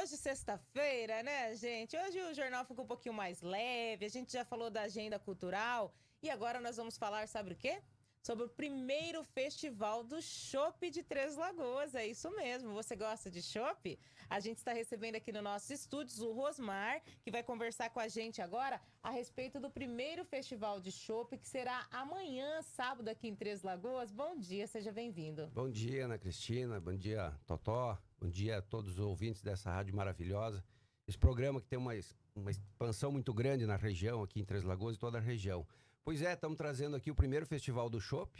hoje, sexta-feira, né, gente? Hoje o jornal ficou um pouquinho mais leve, a gente já falou da agenda cultural e agora nós vamos falar, sabe o quê? sobre o primeiro festival do Chopp de Três Lagoas. É isso mesmo. Você gosta de chopp? A gente está recebendo aqui no nosso estúdios o Rosmar, que vai conversar com a gente agora a respeito do primeiro festival de chopp que será amanhã, sábado, aqui em Três Lagoas. Bom dia, seja bem-vindo. Bom dia, Ana Cristina. Bom dia, Totó. Bom dia a todos os ouvintes dessa rádio maravilhosa. Esse programa que tem uma, uma expansão muito grande na região, aqui em Três Lagoas e toda a região. Pois é, estamos trazendo aqui o primeiro festival do Chopp,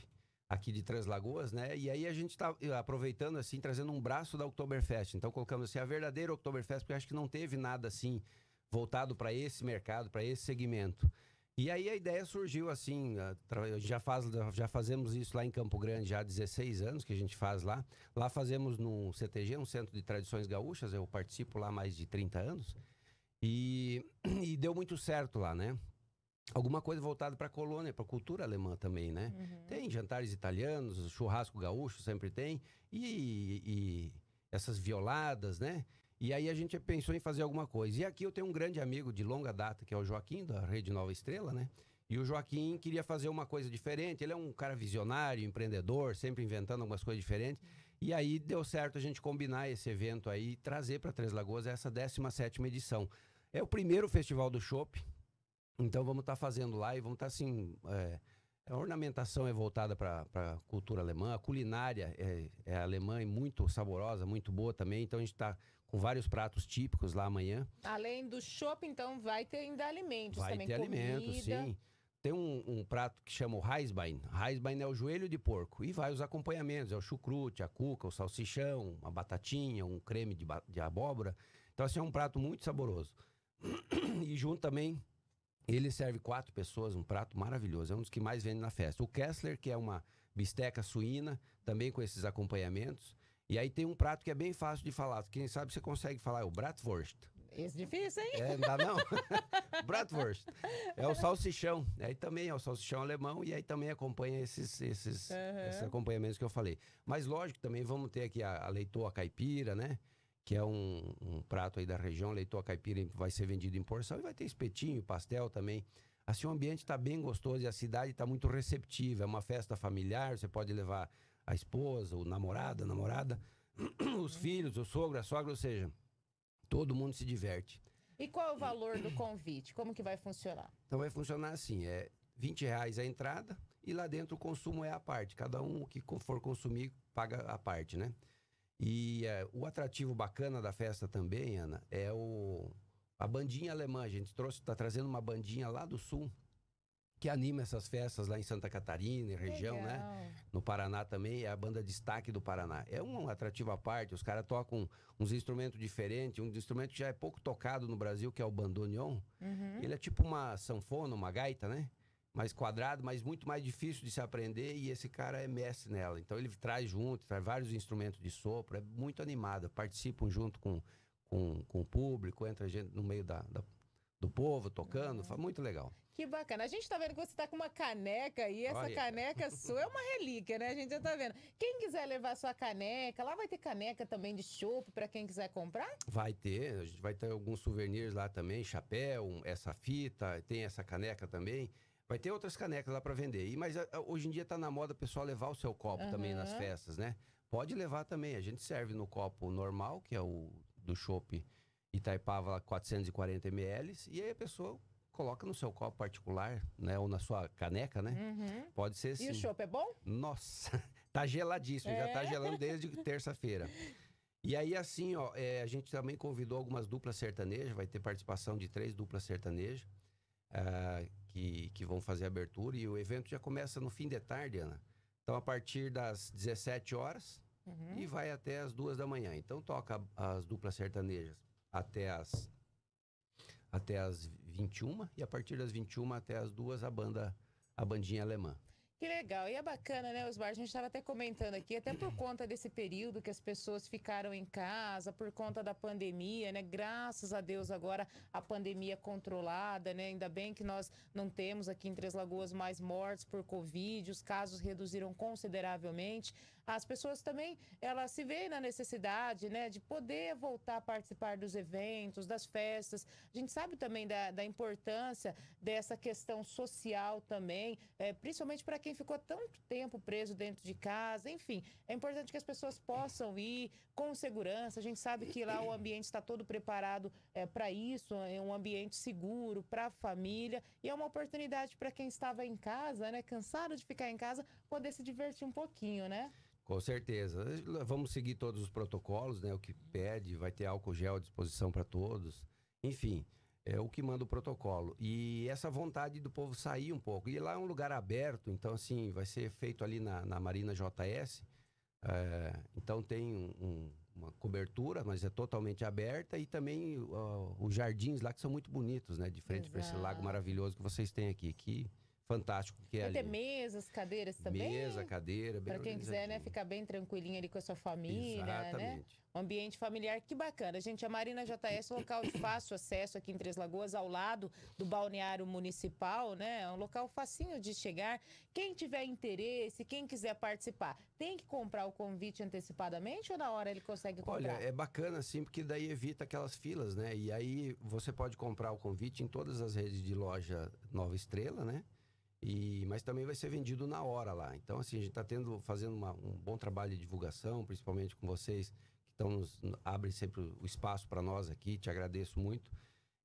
aqui de Três Lagoas, né? E aí a gente está eh, aproveitando assim, trazendo um braço da Oktoberfest. Então colocando assim a verdadeira Oktoberfest, porque acho que não teve nada assim voltado para esse mercado, para esse segmento. E aí a ideia surgiu assim, já, faz, já fazemos isso lá em Campo Grande já há 16 anos que a gente faz lá. Lá fazemos no CTG, um Centro de Tradições Gaúchas, eu participo lá há mais de 30 anos. E, e deu muito certo lá, né? Alguma coisa voltada para a colônia, para a cultura alemã também, né? Uhum. Tem jantares italianos, churrasco gaúcho sempre tem. e, e essas violadas, né? E aí a gente pensou em fazer alguma coisa. E aqui eu tenho um grande amigo de longa data, que é o Joaquim, da Rede Nova Estrela, né? E o Joaquim queria fazer uma coisa diferente. Ele é um cara visionário, empreendedor, sempre inventando algumas coisas diferentes. E aí deu certo a gente combinar esse evento aí e trazer para Três Lagoas essa 17 edição. É o primeiro festival do Chopp. Então vamos estar tá fazendo lá e vamos estar tá, assim. É a ornamentação é voltada para a cultura alemã, a culinária é, é, alemã e muito saborosa, muito boa também. Então a gente está com vários pratos típicos lá amanhã. Além do shopping, então vai ter ainda alimentos vai também. Vai ter comida. alimentos, sim. Tem um, um, prato que chama o Reisbein. Reisbein é o joelho de porco. E vai os acompanhamentos: é o chucrute, a cuca, o salsichão, uma batatinha, um creme de, de abóbora. Então, assim, é um prato muito saboroso. E junto também ele serve quatro pessoas, um prato maravilhoso. É um dos que mais vende na festa. O Kessler, que é uma bisteca suína, também com esses acompanhamentos. E aí tem um prato que é bem fácil de falar. Quem sabe você consegue falar, é o Bratwurst. Esse é difícil, hein? É, não dá não. Bratwurst. É o salsichão. Aí também é o salsichão alemão e aí também acompanha esses, esses, uhum. esses acompanhamentos que eu falei. Mas lógico, também vamos ter aqui a, a leitoa caipira, né? que é um, um prato aí da região, a caipira vai ser vendido em porção e vai ter espetinho, pastel também. Assim, o ambiente está bem gostoso e a cidade está muito receptiva. É uma festa familiar, você pode levar a esposa, o namorado, a namorada, os filhos, o sogro, a sogra, ou seja, todo mundo se diverte. E qual é o valor do convite? Como que vai funcionar? Então vai funcionar assim, é 20 reais a entrada e lá dentro o consumo é a parte. Cada um que for consumir paga a parte, né? E é, o atrativo bacana da festa também, Ana, é o a bandinha alemã. A gente trouxe, tá trazendo uma bandinha lá do sul que anima essas festas lá em Santa Catarina, e região, né? Legal. né? No Paraná também, é a banda destaque do Paraná. É um atrativo à parte, os caras tocam uns instrumentos diferentes, um instrumento que já é pouco tocado no Brasil, que é o bandoneon. Uhum. Ele é tipo uma sanfona, uma gaita, né? mais quadrado, mas muito mais difícil de se aprender e esse cara é mestre nela. Então ele traz junto, traz vários instrumentos de sopro, é muito animado, participam junto com, com, com o público, entra gente no meio da, da do povo tocando, foi uhum. muito legal. Que bacana. A gente está vendo que você está com uma caneca e essa Olha. caneca sua é uma relíquia, né? A gente já está vendo. Quem quiser levar sua caneca, lá vai ter caneca também de chope para quem quiser comprar? Vai ter, a gente vai ter alguns souvenirs lá também, chapéu, essa fita, tem essa caneca também. Vai ter outras canecas lá para vender. E, mas a, a, hoje em dia tá na moda o pessoal levar o seu copo uhum. também nas festas, né? Pode levar também. A gente serve no copo normal, que é o do chopp Itaipava 440 ml. E aí a pessoa coloca no seu copo particular, né? Ou na sua caneca, né? Uhum. Pode ser sim. E o chopp assim. é bom? Nossa, tá geladíssimo. É? Já tá é? gelando desde terça-feira. E aí, assim, ó, é, a gente também convidou algumas duplas sertanejas. Vai ter participação de três duplas sertanejas uh, que, que vão fazer a abertura. E o evento já começa no fim de tarde, Ana. Então, a partir das 17 horas uhum. e vai até as duas da manhã. Então, toca as duplas sertanejas até as, até as 21 e a partir das 21 até as duas a banda a bandinha alemã. Que legal. E é bacana, né, Osmar? A gente estava até comentando aqui, até por conta desse período que as pessoas ficaram em casa, por conta da pandemia, né? Graças a Deus agora a pandemia controlada, né? Ainda bem que nós não temos aqui em Três Lagoas mais mortes por Covid, os casos reduziram consideravelmente as pessoas também elas se veem na necessidade né, de poder voltar a participar dos eventos, das festas. A gente sabe também da, da importância dessa questão social também, é, principalmente para quem ficou tanto tempo preso dentro de casa. Enfim, é importante que as pessoas possam ir com segurança. A gente sabe que lá o ambiente está todo preparado é, para isso, é um ambiente seguro para a família e é uma oportunidade para quem estava em casa, né, cansado de ficar em casa, poder se divertir um pouquinho, né? Com certeza. Vamos seguir todos os protocolos, né? O que pede, vai ter álcool gel à disposição para todos. Enfim, é o que manda o protocolo. E essa vontade do povo sair um pouco. E lá é um lugar aberto, então assim, vai ser feito ali na, na Marina JS. É, então tem um, uma cobertura, mas é totalmente aberta e também uh, os jardins lá que são muito bonitos, né? De frente para esse lago maravilhoso que vocês têm aqui, que fantástico que é Vai ter ali. mesas, cadeiras também? Mesa, cadeira, Para quem quiser, né, ficar bem tranquilinho ali com a sua família, né? Exatamente. né? Um ambiente familiar, que bacana. Gente, a Marina JS, local de fácil acesso aqui em Três Lagoas, ao lado do balneário municipal, né? É um local facinho de chegar. Quem tiver interesse, quem quiser participar, tem que comprar o convite antecipadamente ou na hora ele consegue comprar? Olha, é bacana assim, porque daí evita aquelas filas, né? E aí você pode comprar o convite em todas as redes de loja Nova Estrela, né? E, mas também vai ser vendido na hora lá. Então, assim, a gente está fazendo uma, um bom trabalho de divulgação, principalmente com vocês, que estão nos, abrem sempre o espaço para nós aqui, te agradeço muito.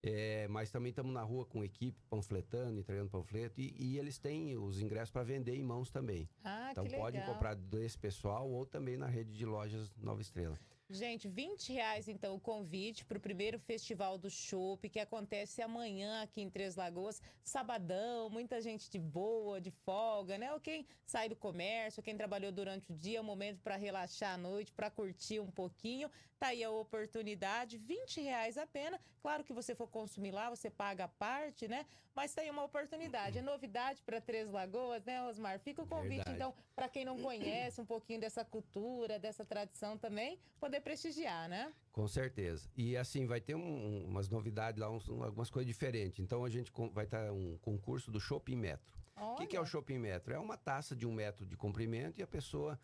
É, mas também estamos na rua com equipe, panfletando, entregando panfleto, e, e eles têm os ingressos para vender em mãos também. Ah, então, pode comprar desse pessoal ou também na rede de lojas Nova Estrela. Gente, 20 reais então o convite para o primeiro Festival do Chopp, que acontece amanhã aqui em Três Lagoas, sabadão, muita gente de boa, de folga, né? Ou quem sai do comércio, quem trabalhou durante o dia, é um momento para relaxar à noite, para curtir um pouquinho. Tá aí a oportunidade, 20 reais apenas. Claro que você for consumir lá, você paga a parte, né? Mas tá aí uma oportunidade. É novidade para Três Lagoas, né, Osmar? Fica o convite, Verdade. então, para quem não conhece um pouquinho dessa cultura, dessa tradição também, poder poder prestigiar, né? Com certeza. E assim, vai ter um, umas novidades lá, uns, algumas coisas diferentes. Então a gente vai estar um concurso do Shopping Metro. O que, que, é o Shopping Metro? É uma taça de um metro de comprimento e a pessoa,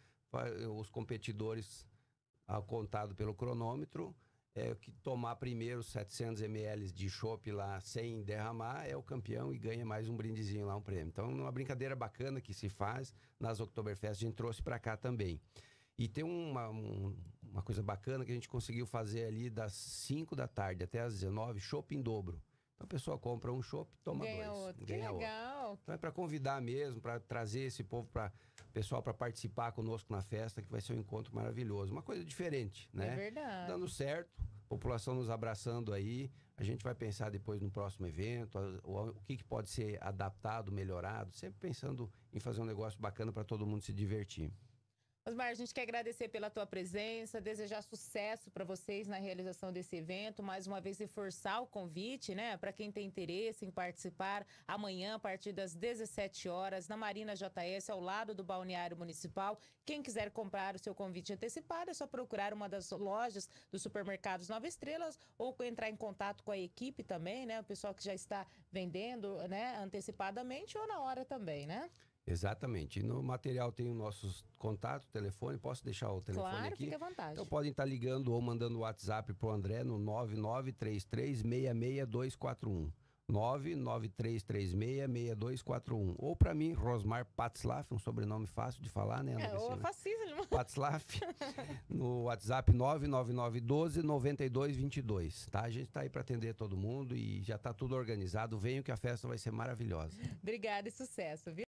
os competidores, ah, contado pelo cronômetro, é, que tomar primeiro 700 ml de chopp lá sem derramar é o campeão e ganha mais um brindezinho lá, um prêmio. Então, é uma brincadeira bacana que se faz nas Oktoberfest, a gente trouxe para cá também. E tem uma, um, uma coisa bacana que a gente conseguiu fazer ali das 5 da tarde até as 19, shopping em dobro. Então a pessoa compra um shopping toma ganha dois. Outro. Ganha que legal. Outro. Então é para convidar mesmo, para trazer esse povo para pessoal para participar conosco na festa, que vai ser um encontro maravilhoso. Uma coisa diferente, né? É verdade. Dando certo, população nos abraçando aí. A gente vai pensar depois no próximo evento, o, que, que pode ser adaptado, melhorado, sempre pensando em fazer um negócio bacana para todo mundo se divertir. Osmar, a gente quer agradecer pela tua presença, desejar sucesso para vocês na realização desse evento, mais uma vez reforçar o convite, né, para quem tem interesse em participar, amanhã a partir das 17 horas na Marina JS, ao lado do balneário municipal. Quem quiser comprar o seu convite antecipado é só procurar uma das lojas dos supermercados Nova Estrelas ou entrar em contato com a equipe também, né, o pessoal que já está vendendo, né, antecipadamente ou na hora também, né? Exatamente. E no material tem o nosso contato, telefone. Posso deixar o telefone claro, aqui? Claro, fica à vontade. Então podem estar tá ligando ou mandando o WhatsApp pro André no 993366241. 993366241. Ou para mim, Rosmar Patslaff, um sobrenome fácil de falar, né? Ana é, Vicina? Fascismo. Patslaff, no WhatsApp 999129222, tá? A gente está aí para atender todo mundo e já está tudo organizado. Venham que a festa vai ser maravilhosa. Obrigada e sucesso, viu?